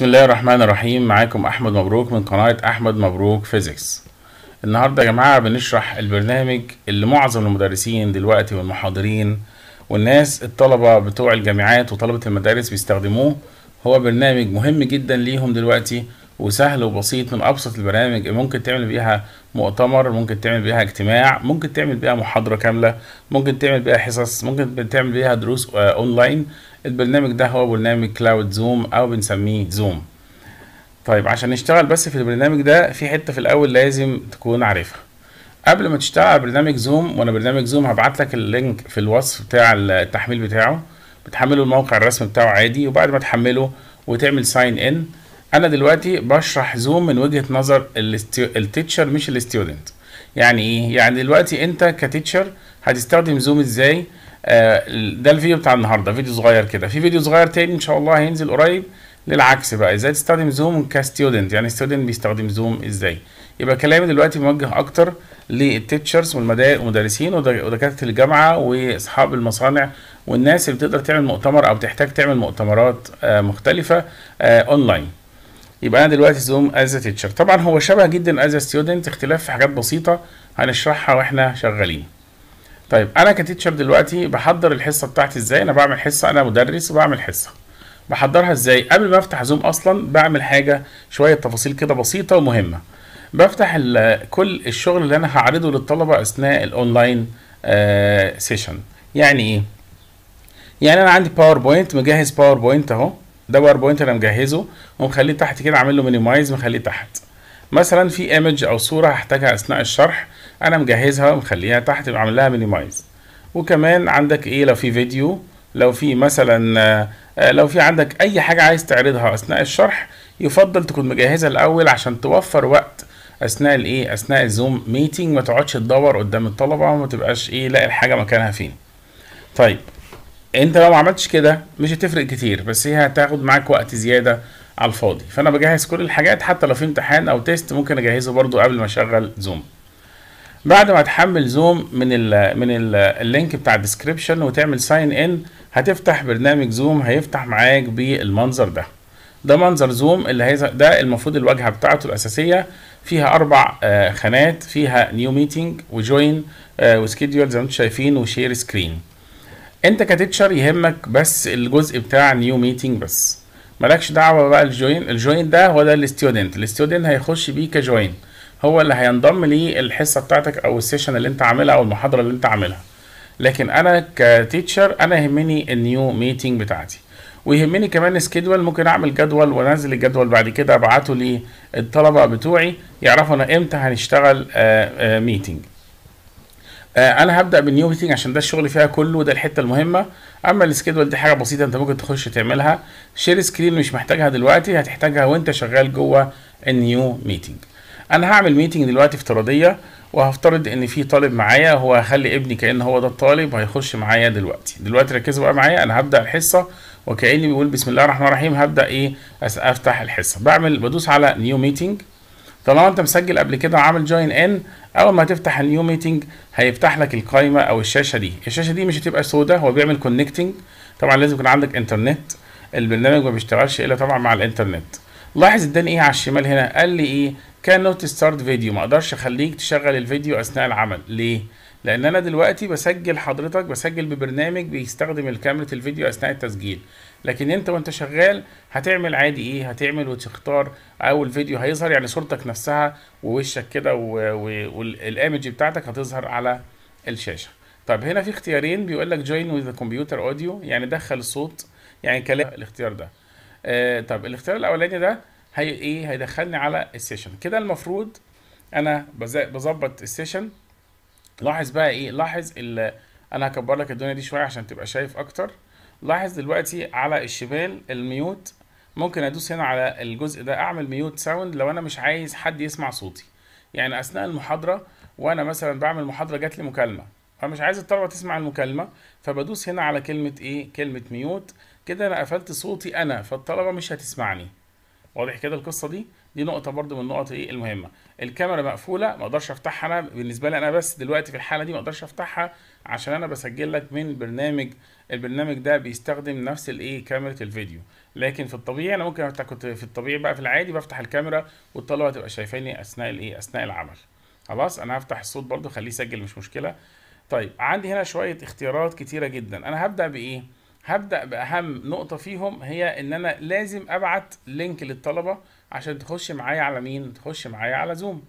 بسم الله الرحمن الرحيم معاكم احمد مبروك من قناة احمد مبروك فيزيكس النهاردة يا جماعة بنشرح البرنامج اللي معظم المدرسين دلوقتي والمحاضرين والناس الطلبة بتوع الجامعات وطلبة المدارس بيستخدموه هو برنامج مهم جدا ليهم دلوقتي وسهل وبسيط من ابسط البرامج ممكن تعمل بيها مؤتمر ممكن تعمل بيها اجتماع ممكن تعمل بيها محاضره كامله ممكن تعمل بيها حصص ممكن تعمل بيها دروس اونلاين آه، البرنامج ده هو برنامج كلاود زوم او بنسميه زوم طيب عشان نشتغل بس في البرنامج ده في حته في الاول لازم تكون عارفها قبل ما تشتغل على برنامج زوم وانا برنامج زوم هبعت لك اللينك في الوصف بتاع التحميل بتاعه بتحمله الموقع الرسمي بتاعه عادي وبعد ما تحمله وتعمل ساين ان انا دلوقتي بشرح زوم من وجهه نظر التيتشر مش الستودنت يعني ايه يعني دلوقتي انت كتيتشر هتستخدم زوم ازاي آه ده الفيديو بتاع النهارده فيديو صغير كده في فيديو صغير تاني ان شاء الله هينزل قريب للعكس بقى ازاي تستخدم زوم كستودنت يعني ستودنت بيستخدم زوم ازاي يبقى كلامي دلوقتي موجه اكتر للتيتشرز والمدرسين ودكاتره الجامعه واصحاب المصانع والناس اللي بتقدر تعمل مؤتمر او تحتاج تعمل مؤتمرات آه، مختلفه اونلاين آه، يبقى انا دلوقتي زوم از تيتشر طبعا هو شبه جدا از ستيودنت اختلاف في حاجات بسيطه هنشرحها واحنا شغالين طيب انا كتيتشر دلوقتي بحضر الحصه بتاعتي ازاي انا بعمل حصه انا مدرس وبعمل حصه بحضرها ازاي قبل ما افتح زوم اصلا بعمل حاجه شويه تفاصيل كده بسيطه ومهمه بفتح كل الشغل اللي انا هعرضه للطلبه اثناء الاونلاين آه، سيشن يعني ايه يعني انا عندي باوربوينت مجهز باوربوينت اهو ده باور بوينت انا مجهزه ومخليه تحت كده عامل له مينيمايز مخليه تحت مثلا في ايمج او صوره هحتاجها اثناء الشرح انا مجهزها ومخليها تحت وعامل لها مينيمايز وكمان عندك ايه لو في فيديو لو في مثلا آه، لو في عندك اي حاجه عايز تعرضها اثناء الشرح يفضل تكون مجهزها الاول عشان توفر وقت اثناء الايه اثناء الزوم ميتنج ما تقعدش تدور قدام الطلبه وما تبقاش ايه لاقي الحاجه مكانها فين طيب انت لو ما عملتش كده مش هتفرق كتير بس هي هتاخد معاك وقت زياده على الفاضي فانا بجهز كل الحاجات حتى لو في امتحان او تيست ممكن اجهزه برضو قبل ما اشغل زوم بعد ما تحمل زوم من الـ من الـ اللينك بتاع الديسكريبشن وتعمل ساين ان هتفتح برنامج زوم هيفتح معاك بالمنظر ده ده منظر زوم اللي هيز... ده المفروض الواجهه بتاعته الاساسيه فيها اربع آه خانات فيها نيو ميتنج وجوين آه وسكيدول زي ما انتم شايفين وشير سكرين انت كتيتشر يهمك بس الجزء بتاع نيو ميتنج بس مالكش دعوه بقى الجوين الجوين ده هو ده الاستودنت الاستودنت هيخش بيه كجوين هو اللي هينضم للحصه بتاعتك او السيشن اللي انت عاملها او المحاضره اللي انت عاملها لكن انا كتيتشر انا يهمني النيو ميتنج بتاعتي ويهمني كمان سكيدول ممكن اعمل جدول وانزل الجدول بعد كده ابعته للطلبه بتوعي يعرفوا انا امتى هنشتغل ميتنج آه، آه، آه، انا هبدا بالنيو ميتنج عشان ده الشغل فيها كله وده الحته المهمه اما السكيدول دي حاجه بسيطه انت ممكن تخش تعملها شير سكرين مش محتاجها دلوقتي هتحتاجها وانت شغال جوه النيو ميتنج انا هعمل ميتنج دلوقتي افتراضيه وهفترض ان في طالب معايا هو هخلي ابني كان هو ده الطالب هيخش معايا دلوقتي دلوقتي ركزوا بقى معايا انا هبدا الحصه وكاني بيقول بسم الله الرحمن الرحيم هبدا ايه افتح الحصه بعمل بدوس على نيو ميتنج طالما انت مسجل قبل كده وعامل جوين ان اول ما هتفتح النيو ميتنج هيفتح لك القائمه او الشاشه دي الشاشه دي مش هتبقى سوداء هو بيعمل كونكتنج طبعا لازم يكون عندك انترنت البرنامج ما بيشتغلش الا طبعا مع الانترنت لاحظ اداني ايه على الشمال هنا قال لي ايه كان نوت ستارت فيديو ما اقدرش اخليك تشغل الفيديو اثناء العمل ليه لان انا دلوقتي بسجل حضرتك بسجل ببرنامج بيستخدم الكاميرا الفيديو اثناء التسجيل لكن انت وانت شغال هتعمل عادي ايه هتعمل وتختار او الفيديو هيظهر يعني صورتك نفسها ووشك كده والايمج بتاعتك هتظهر على الشاشه طب هنا في اختيارين بيقول لك جوين وذ كمبيوتر اوديو يعني دخل الصوت يعني كلام الاختيار ده آه طب الاختيار الاولاني ده هي ايه هيدخلني على السيشن كده المفروض انا بظبط السيشن لاحظ بقى ايه لاحظ انا هكبر لك الدنيا دي شويه عشان تبقى شايف اكتر لاحظ دلوقتي على الشمال الميوت ممكن ادوس هنا على الجزء ده اعمل ميوت ساوند لو انا مش عايز حد يسمع صوتي يعني اثناء المحاضره وانا مثلا بعمل محاضره جات لي مكالمه فمش عايز الطلبه تسمع المكالمه فبدوس هنا على كلمه ايه كلمه ميوت كده انا قفلت صوتي انا فالطلبه مش هتسمعني واضح كده القصه دي دي نقطه برده من النقط ايه المهمه الكاميرا مقفوله ما اقدرش افتحها انا بالنسبه لي انا بس دلوقتي في الحاله دي ما اقدرش افتحها عشان انا بسجل لك من برنامج البرنامج ده بيستخدم نفس الايه كاميرا الفيديو لكن في الطبيعي انا ممكن افتح كنت في الطبيعي بقى في العادي بفتح الكاميرا والطلبه هتبقى شايفاني اثناء الايه اثناء العمل خلاص انا هفتح الصوت برده خليه يسجل مش مشكله طيب عندي هنا شويه اختيارات كتيره جدا انا هبدا بايه هبدا باهم نقطه فيهم هي ان انا لازم ابعت لينك للطلبه عشان تخش معايا على مين تخش معايا على زوم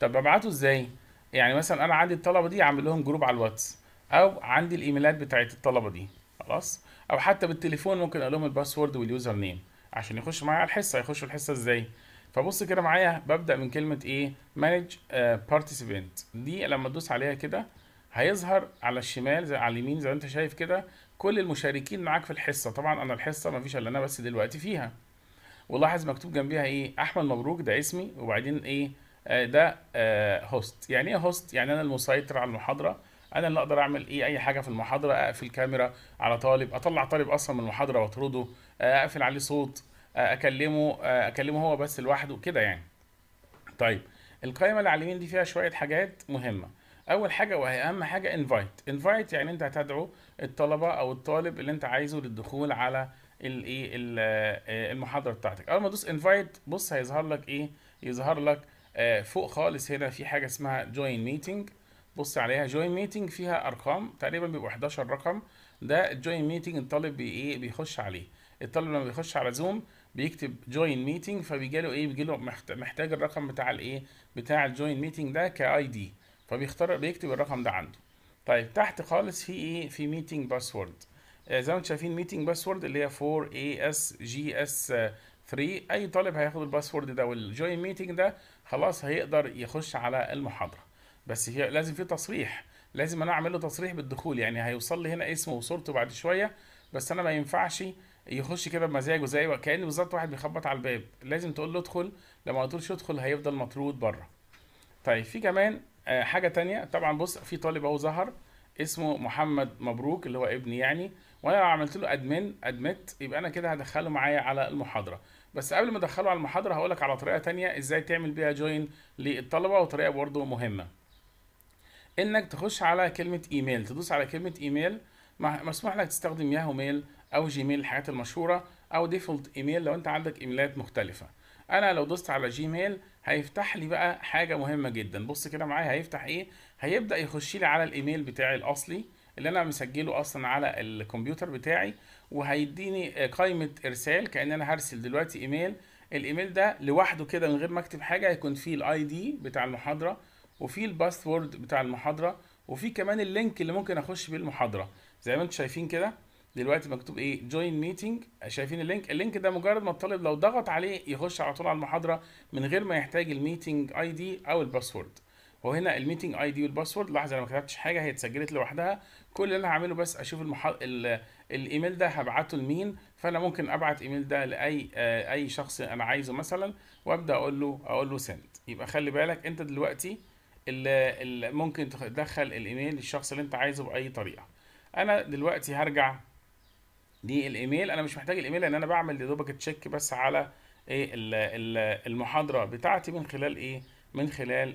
طب ابعته ازاي يعني مثلا انا عندي الطلبه دي عامل لهم جروب على الواتس او عندي الايميلات بتاعت الطلبه دي خلاص او حتى بالتليفون ممكن اقول لهم الباسورد واليوزر نيم عشان يخش معايا على الحصه يخشوا الحصه ازاي فبص كده معايا ببدا من كلمه ايه مانج بارتيسيبنت دي لما تدوس عليها كده هيظهر على الشمال زي على اليمين زي ما انت شايف كده كل المشاركين معاك في الحصه طبعا انا الحصه ما فيش الا انا بس دلوقتي فيها ولاحظ مكتوب جنبيها ايه احمد مبروك ده اسمي وبعدين ايه آه، ده آه هوست يعني ايه هوست يعني انا المسيطر على المحاضره انا اللي اقدر اعمل ايه اي حاجه في المحاضره اقفل كاميرا على طالب اطلع طالب اصلا من المحاضره واطرده آه، اقفل عليه صوت آه، اكلمه اكلمه هو بس لوحده كده يعني طيب القائمه اللي على اليمين دي فيها شويه حاجات مهمه اول حاجه وهي اهم حاجه انفايت انفايت يعني انت هتدعو الطلبه او الطالب اللي انت عايزه للدخول على الايه آه، المحاضره بتاعتك اول ما تدوس انفايت بص هيظهر لك ايه يظهر لك آه، فوق خالص هنا في حاجه اسمها جوين ميتنج بص عليها جوين ميتنج فيها ارقام تقريبا بيبقوا 11 رقم ده الجوين ميتنج الطالب ايه بيخش عليه الطالب لما بيخش على زوم بيكتب جوين ميتنج فبيجي له ايه بيجي له محتاج الرقم بتاع الايه بتاع الجوين ميتنج ده كاي دي فبيختار بيكتب الرقم ده عنده طيب تحت خالص في ايه في ميتنج باسورد آه، زي ما انتم شايفين ميتنج باسورد اللي هي 4 اي اس جي اس 3 اي طالب هياخد الباسورد ده والجوين ميتنج ده خلاص هيقدر يخش على المحاضره بس هي لازم في تصريح لازم انا اعمل له تصريح بالدخول يعني هيوصل لي هنا اسمه وصورته بعد شويه بس انا ما ينفعش يخش كده بمزاجه زي كان بالظبط واحد بيخبط على الباب لازم تقول له ادخل لما ما تقولش ادخل هيفضل مطرود بره طيب في كمان آه، حاجه تانية طبعا بص في طالب اهو ظهر اسمه محمد مبروك اللي هو ابني يعني وانا لو عملت له ادمن ادمت يبقى انا كده هدخله معايا على المحاضره بس قبل ما ادخله على المحاضره هقول لك على طريقه تانية ازاي تعمل بيها جوين للطلبه وطريقه برضه مهمه انك تخش على كلمه ايميل تدوس على كلمه ايميل مسموح لك تستخدم ياهو ميل او جيميل الحاجات المشهوره او ديفولت ايميل لو انت عندك ايميلات مختلفه انا لو دوست على جيميل هيفتح لي بقى حاجه مهمه جدا بص كده معايا هيفتح ايه هيبدا يخش لي على الايميل بتاعي الاصلي اللي انا مسجله اصلا على الكمبيوتر بتاعي وهيديني قائمه ارسال كان انا هرسل دلوقتي ايميل الايميل ده لوحده كده من غير ما اكتب حاجه هيكون فيه الاي دي بتاع المحاضره وفيه الباسورد بتاع المحاضره وفيه كمان اللينك اللي ممكن اخش بيه المحاضره زي ما انتم شايفين كده دلوقتي مكتوب ايه جوين ميتنج شايفين اللينك اللينك ده مجرد ما الطالب لو ضغط عليه يخش على طول على المحاضره من غير ما يحتاج الميتنج اي دي او الباسورد وهنا الميتنج اي دي والباسورد لحظه انا ما كتبتش حاجه هي اتسجلت لوحدها كل اللي انا هعمله بس اشوف المحا... ال... الايميل ده هبعته لمين فانا ممكن ابعت ايميل ده لاي آه، اي شخص انا عايزه مثلا وابدا اقول له اقول له سند يبقى خلي بالك انت دلوقتي اللي ممكن تدخل الايميل للشخص اللي انت عايزه باي طريقه انا دلوقتي هرجع دي الايميل انا مش محتاج الايميل لان انا بعمل دوبك تشيك بس على ايه المحاضره بتاعتي من خلال ايه من خلال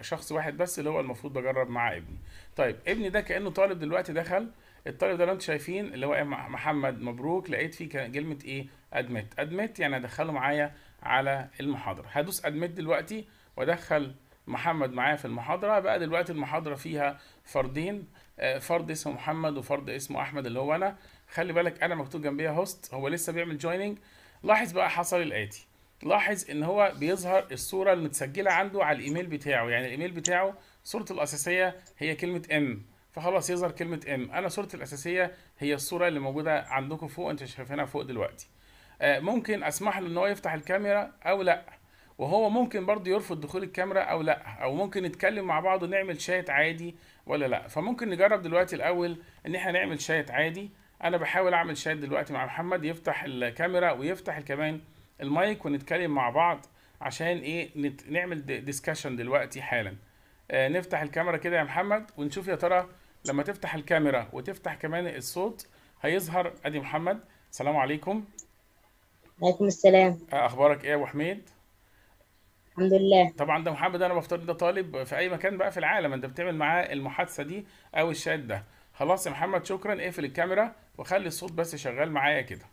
شخص واحد بس اللي هو المفروض بجرب مع ابني طيب ابني ده كانه طالب دلوقتي دخل الطالب ده اللي انتم شايفين اللي هو محمد مبروك لقيت فيه كلمه ايه ادمت ادمت يعني ادخله معايا على المحاضره هدوس ادمت دلوقتي وادخل محمد معايا في المحاضره بقى دلوقتي المحاضره فيها فردين آه، فرد اسمه محمد وفرد اسمه احمد اللي هو انا خلي بالك انا مكتوب جنبيها هوست هو لسه بيعمل جويننج لاحظ بقى حصل الاتي لاحظ ان هو بيظهر الصوره المتسجله عنده على الايميل بتاعه يعني الايميل بتاعه صورته الاساسيه هي كلمه ام فخلاص يظهر كلمه ام انا صورتي الاساسيه هي الصوره اللي موجوده عندكم فوق انت شايفينها فوق دلوقتي آه، ممكن اسمح له ان هو يفتح الكاميرا او لا وهو ممكن برضه يرفض دخول الكاميرا او لا او ممكن نتكلم مع بعض ونعمل شات عادي ولا لا فممكن نجرب دلوقتي الاول ان احنا نعمل شات عادي انا بحاول اعمل شات دلوقتي مع محمد يفتح الكاميرا ويفتح كمان المايك ونتكلم مع بعض عشان ايه نت... نعمل ديسكشن دلوقتي حالا آه نفتح الكاميرا كده يا محمد ونشوف يا ترى لما تفتح الكاميرا وتفتح كمان الصوت هيظهر ادي محمد السلام عليكم وعليكم السلام آه اخبارك ايه يا ابو حميد الحمد لله طبعا ده محمد انا بفترض ده طالب في اي مكان بقى في العالم انت بتعمل معاه المحادثه دي او الشات ده خلاص يا محمد شكرا اقفل الكاميرا وخلي الصوت بس شغال معايا كده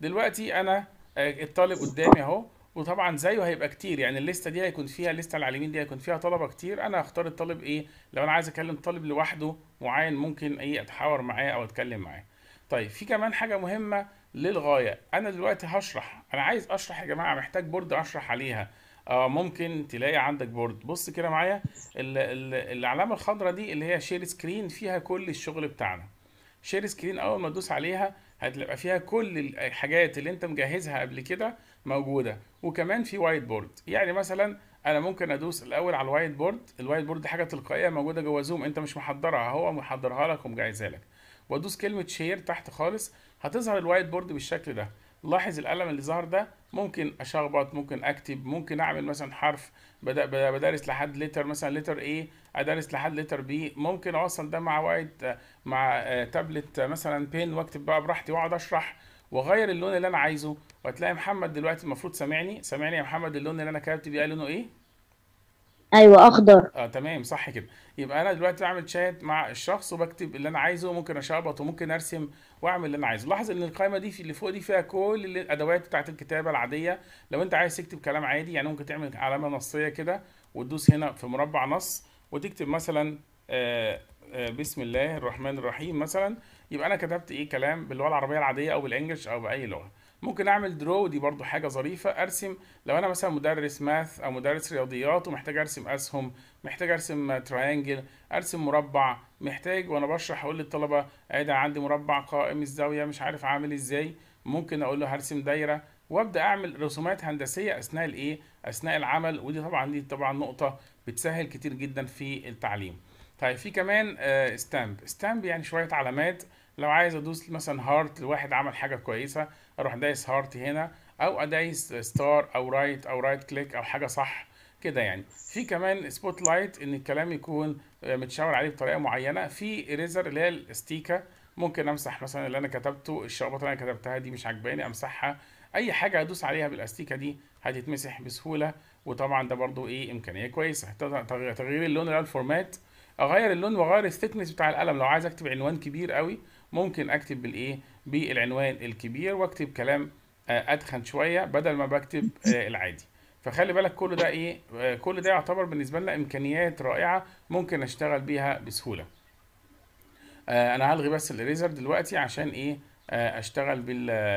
دلوقتي انا آه، الطالب قدامي اهو وطبعا زيه هيبقى كتير يعني الليسته دي هيكون فيها الليسته على اليمين دي هيكون فيها طلبه كتير انا هختار الطالب ايه لو انا عايز اكلم طالب لوحده معين ممكن ايه اتحاور معاه او اتكلم معاه طيب في كمان حاجه مهمه للغايه انا دلوقتي هشرح انا عايز اشرح يا جماعه محتاج بورد اشرح عليها اه ممكن تلاقي عندك بورد بص كده معايا العلامه الخضراء دي اللي هي شير سكرين فيها كل الشغل بتاعنا شير سكرين اول ما تدوس عليها هتبقى فيها كل الحاجات اللي انت مجهزها قبل كده موجوده وكمان في وايت بورد يعني مثلا انا ممكن ادوس الاول على الوايت بورد الوايت بورد دي حاجه تلقائيه موجوده جوه زوم انت مش محضرها هو محضرها لك ومجهزها لك وادوس كلمه شير تحت خالص هتظهر الوايت بورد بالشكل ده لاحظ القلم اللي ظهر ده ممكن اشخبط ممكن اكتب ممكن اعمل مثلا حرف بدا بدرس لحد لتر مثلا لتر ايه ادرس لحد لتر بي ممكن اوصل ده مع وايد مع تابلت آه، مثلا بين واكتب بقى براحتي واقعد اشرح واغير اللون اللي انا عايزه وهتلاقي محمد دلوقتي المفروض سامعني سامعني يا محمد اللون اللي انا كتبت بيه لونه ايه ايوه اخضر اه تمام صح كده يبقى انا دلوقتي بعمل شات مع الشخص وبكتب اللي انا عايزه وممكن اشربط وممكن ارسم واعمل اللي انا عايزه لاحظ ان القائمه دي في اللي فوق دي فيها كل الادوات بتاعه الكتابه العاديه لو انت عايز تكتب كلام عادي يعني ممكن تعمل علامه نصيه كده وتدوس هنا في مربع نص وتكتب مثلا آآ آه، آآ آه، بسم الله الرحمن الرحيم مثلا يبقى انا كتبت ايه كلام باللغه العربيه العاديه او بالانجلش او باي لغه ممكن اعمل درو دي برضو حاجه ظريفه ارسم لو انا مثلا مدرس ماث او مدرس رياضيات ومحتاج ارسم اسهم محتاج ارسم تراينجل ارسم مربع محتاج وانا بشرح اقول للطلبه ايه عندي مربع قائم الزاويه مش عارف عامل ازاي ممكن اقول له هرسم دايره وابدا اعمل رسومات هندسيه اثناء الايه اثناء العمل ودي طبعا دي طبعا نقطه بتسهل كتير جدا في التعليم طيب في كمان ستامب آه، ستامب يعني شويه علامات لو عايز ادوس مثلا هارت لواحد عمل حاجه كويسه اروح دايس هارت هنا او ادايس ستار او رايت او رايت كليك او حاجه صح كده يعني في كمان سبوت لايت ان الكلام يكون متشاور عليه بطريقه معينه في ريزر اللي هي الاستيكه ممكن امسح مثلا اللي انا كتبته الشخبطه اللي انا كتبتها دي مش عجباني امسحها اي حاجه ادوس عليها بالاستيكه دي هتتمسح بسهوله وطبعا ده برضو ايه امكانيه كويسه تغيير اللون اللي هو الفورمات اغير اللون واغير الثيكنس بتاع القلم لو عايز اكتب عنوان كبير قوي ممكن اكتب بالايه بالعنوان الكبير واكتب كلام ادخن آه، شويه بدل ما بكتب آه، العادي فخلي بالك كل ده ايه آه، كل ده يعتبر بالنسبه لنا امكانيات رائعه ممكن اشتغل بيها بسهوله انا هلغي بس الاريزر دلوقتي عشان ايه اشتغل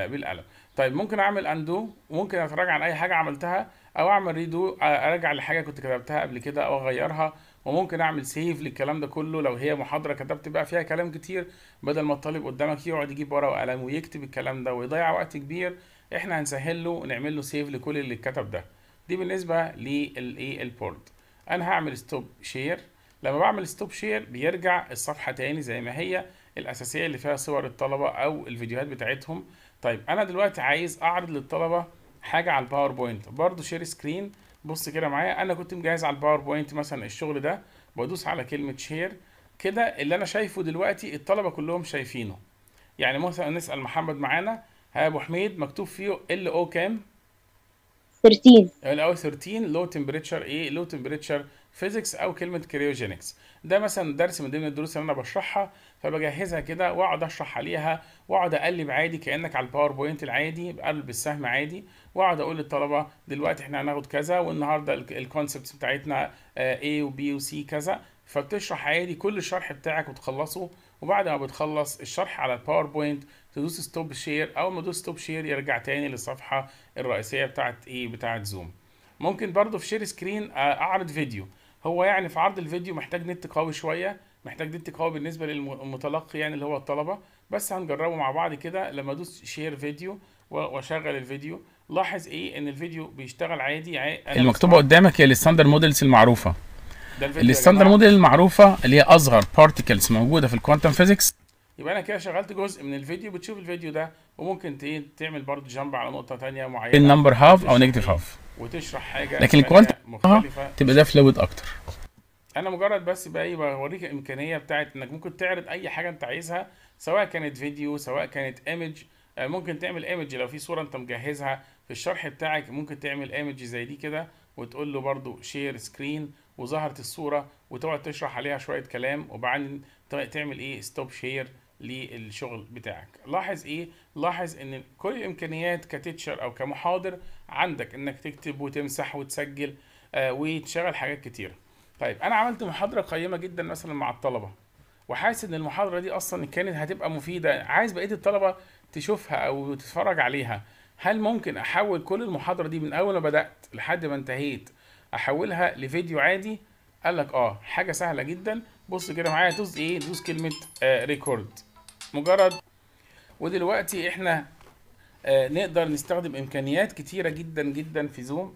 بالقلم طيب ممكن اعمل اندو وممكن اتراجع عن اي حاجه عملتها او اعمل ريدو ارجع لحاجه كنت كتبتها قبل كده او اغيرها وممكن اعمل سيف للكلام ده كله لو هي محاضره كتبت بقى فيها كلام كتير بدل ما الطالب قدامك يقعد يجيب ورقه وقلم ويكتب الكلام ده ويضيع وقت كبير احنا هنسهل له ونعمل له سيف لكل اللي اتكتب ده دي بالنسبه للايه البورد انا هعمل ستوب شير لما بعمل ستوب شير بيرجع الصفحه تاني زي ما هي الاساسيه اللي فيها صور الطلبه او الفيديوهات بتاعتهم طيب انا دلوقتي عايز اعرض للطلبه حاجه على الباوربوينت برضو شير سكرين بص كده معايا انا كنت مجهز على الباوربوينت مثلا الشغل ده بدوس على كلمه شير كده اللي انا شايفه دلوقتي الطلبه كلهم شايفينه يعني مثلا نسال محمد معانا ها ابو حميد مكتوب فيه ال او كام 13 ال او 13 لو تمبريتشر ايه لو تمبريتشر فيزيكس او كلمه كريوجينكس ده مثلا درس من ضمن الدروس اللي انا بشرحها فبجهزها كده واقعد اشرح عليها واقعد اقلب عادي كانك على الباوربوينت العادي بقلب السهم عادي واقعد اقول للطلبه دلوقتي احنا هناخد كذا والنهارده الكونسبت بتاعتنا آه، A وB وC كذا فبتشرح عادي كل الشرح بتاعك وتخلصه وبعد ما بتخلص الشرح على الباوربوينت تدوس ستوب شير اول ما تدوس ستوب شير يرجع تاني للصفحه الرئيسيه بتاعت ايه بتاعت زوم ممكن برضه في شير سكرين آه، اعرض فيديو هو يعني في عرض الفيديو محتاج نت قوي شويه محتاج دي قوي بالنسبه للمتلقي يعني اللي هو الطلبه بس هنجربه مع بعض كده لما ادوس شير فيديو واشغل الفيديو لاحظ ايه ان الفيديو بيشتغل عادي, عادي المكتوبه قدامك هي الستاندر موديلز المعروفه الستاندر موديل المعروفه اللي هي اصغر بارتيكلز موجوده في الكوانتم فيزيكس يبقى انا كده شغلت جزء من الفيديو بتشوف الفيديو ده وممكن تعمل برضه جامب على نقطه ثانيه معينه النمبر هاف او نيجاتيف إيه؟ هاف وتشرح حاجه لكن الكوانتم آه، تبقى ده فلويد اكتر انا مجرد بس بقى ايه بوريك الامكانيه بتاعت انك ممكن تعرض اي حاجه انت عايزها سواء كانت فيديو سواء كانت ايمج آه، ممكن تعمل ايمج لو في صوره انت مجهزها في الشرح بتاعك ممكن تعمل ايمج زي دي كده وتقول له برضو شير سكرين وظهرت الصوره وتقعد تشرح عليها شويه كلام وبعدين تعمل ايه ستوب شير للشغل بتاعك لاحظ ايه لاحظ ان كل الامكانيات كتيتشر او كمحاضر عندك انك تكتب وتمسح وتسجل آه وتشغل حاجات كتيره طيب انا عملت محاضره قيمه جدا مثلا مع الطلبه وحاسس ان المحاضره دي اصلا كانت هتبقى مفيده عايز بقيه الطلبه تشوفها او تتفرج عليها هل ممكن احول كل المحاضره دي من اول ما بدات لحد ما انتهيت احولها لفيديو عادي قال لك اه حاجه سهله جدا بص كده معايا دوس ايه دوس كلمه آه ريكورد مجرد ودلوقتي احنا آه نقدر نستخدم امكانيات كتيره جدا جدا في زوم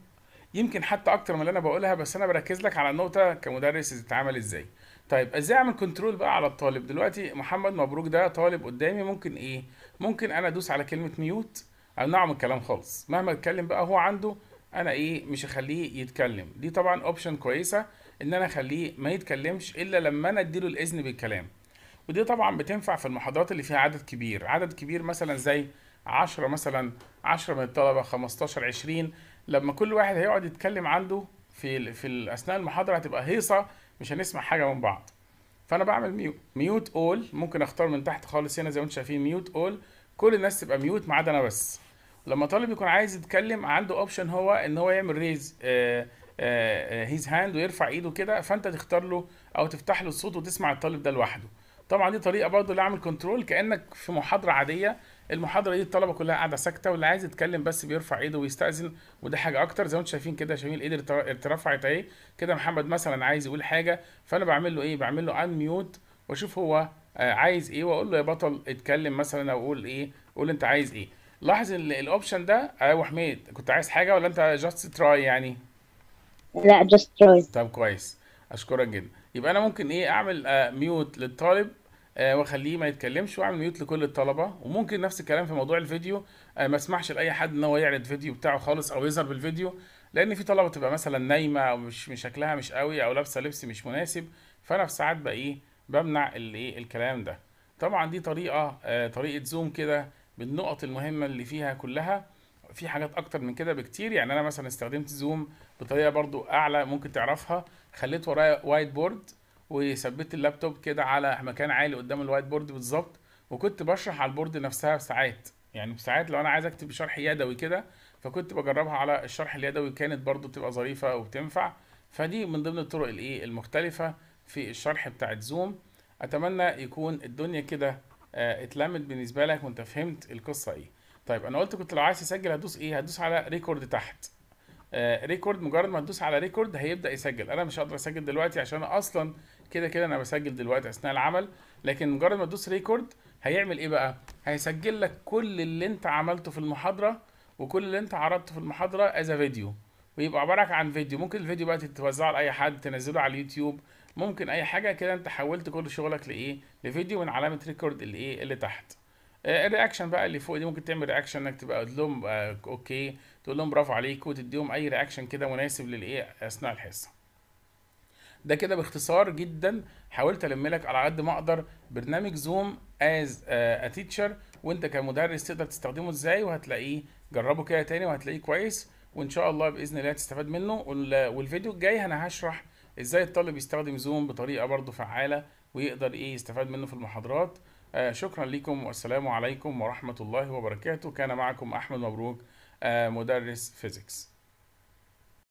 يمكن حتى اكتر من اللي انا بقولها بس انا بركز لك على النقطه كمدرس تتعامل ازاي طيب ازاي اعمل كنترول بقى على الطالب دلوقتي محمد مبروك ده طالب قدامي ممكن ايه ممكن انا ادوس على كلمه ميوت امنعه من الكلام خالص مهما اتكلم بقى هو عنده انا ايه مش هخليه يتكلم دي طبعا اوبشن كويسه ان انا اخليه ما يتكلمش الا لما انا اديله الاذن بالكلام ودي طبعا بتنفع في المحاضرات اللي فيها عدد كبير عدد كبير مثلا زي 10 مثلا 10 من الطلبه 15 20 لما كل واحد هيقعد يتكلم عنده في في اثناء المحاضره هتبقى هيصه مش هنسمع حاجه من بعض فانا بعمل ميوت ميوت اول ممكن اختار من تحت خالص هنا زي ما انتم شايفين ميوت اول كل الناس تبقى ميوت ما عدا انا بس لما طالب يكون عايز يتكلم عنده اوبشن هو ان هو يعمل ريز هيز هاند ويرفع ايده كده فانت تختار له او تفتح له الصوت وتسمع الطالب ده لوحده طبعا دي طريقه برضه اللي اعمل كنترول كانك في محاضره عاديه المحاضره دي الطلبه كلها قاعده ساكته واللي عايز يتكلم بس بيرفع ايده ويستاذن وده حاجه اكتر زي ما انتم شايفين كده شايفين الايد اترفعت اهي كده محمد مثلا عايز يقول حاجه فانا بعمل له ايه بعمل له ان ميوت واشوف هو آه، عايز ايه واقول له يا بطل اتكلم مثلا او قول ايه قول انت عايز ايه لاحظ الاوبشن ده ايوه حميد كنت عايز حاجه ولا انت جاست تراي يعني لا جاست تراي طب كويس اشكرك جدا يبقى انا ممكن ايه اعمل ميوت آه، للطالب آه، واخليه ما يتكلمش واعمل ميوت لكل الطلبه وممكن نفس الكلام في موضوع الفيديو آه، ما اسمحش لاي حد ان هو يعرض فيديو بتاعه خالص او يظهر بالفيديو لان في طلبه تبقى مثلا نايمه او مش شكلها مش قوي او لابسه لبس مش مناسب فانا في ساعات بقى ايه بمنع الايه الكلام ده طبعا دي طريقه آه، طريقه زوم كده بالنقط المهمه اللي فيها كلها في حاجات اكتر من كده بكتير يعني انا مثلا استخدمت زوم بطريقه برضو اعلى ممكن تعرفها خليت ورايا وايت بورد وثبت اللابتوب كده على مكان عالي قدام الوايت بورد بالظبط وكنت بشرح على البورد نفسها ساعات يعني ساعات لو انا عايز اكتب شرح يدوي كده فكنت بجربها على الشرح اليدوي كانت برضو بتبقى ظريفه وبتنفع فدي من ضمن الطرق الايه المختلفه في الشرح بتاع زوم اتمنى يكون الدنيا كده آه، اتلمت بالنسبه لك وانت فهمت القصه ايه طيب انا قلت كنت لو عايز تسجل هدوس ايه هدوس على ريكورد تحت ريكورد آه، مجرد ما تدوس على ريكورد هيبدا يسجل انا مش هقدر اسجل دلوقتي عشان اصلا كده كده انا بسجل دلوقتي اثناء العمل لكن مجرد ما تدوس ريكورد هيعمل ايه بقى هيسجل لك كل اللي انت عملته في المحاضره وكل اللي انت عرضته في المحاضره از فيديو ويبقى عباره عن فيديو ممكن الفيديو بقى تتوزعه لاي حد تنزله على اليوتيوب ممكن اي حاجه كده انت حولت كل شغلك لايه لفيديو من علامه ريكورد اللي ايه اللي تحت آه، الرياكشن بقى اللي فوق دي ممكن تعمل رياكشن انك تبقى تقول لهم آه، اوكي تقول لهم برافو عليكم وتديهم اي رياكشن كده مناسب للايه اثناء الحصه ده كده باختصار جدا حاولت الم لك على قد ما اقدر برنامج زوم از ا تيتشر وانت كمدرس تقدر تستخدمه ازاي وهتلاقيه جربه كده تاني وهتلاقيه كويس وان شاء الله باذن الله تستفاد منه والفيديو الجاي انا هشرح ازاي الطالب يستخدم زوم بطريقه برضه فعاله ويقدر ايه يستفاد منه في المحاضرات آه شكرا لكم والسلام عليكم ورحمه الله وبركاته كان معكم احمد مبروك آه مدرس فيزيكس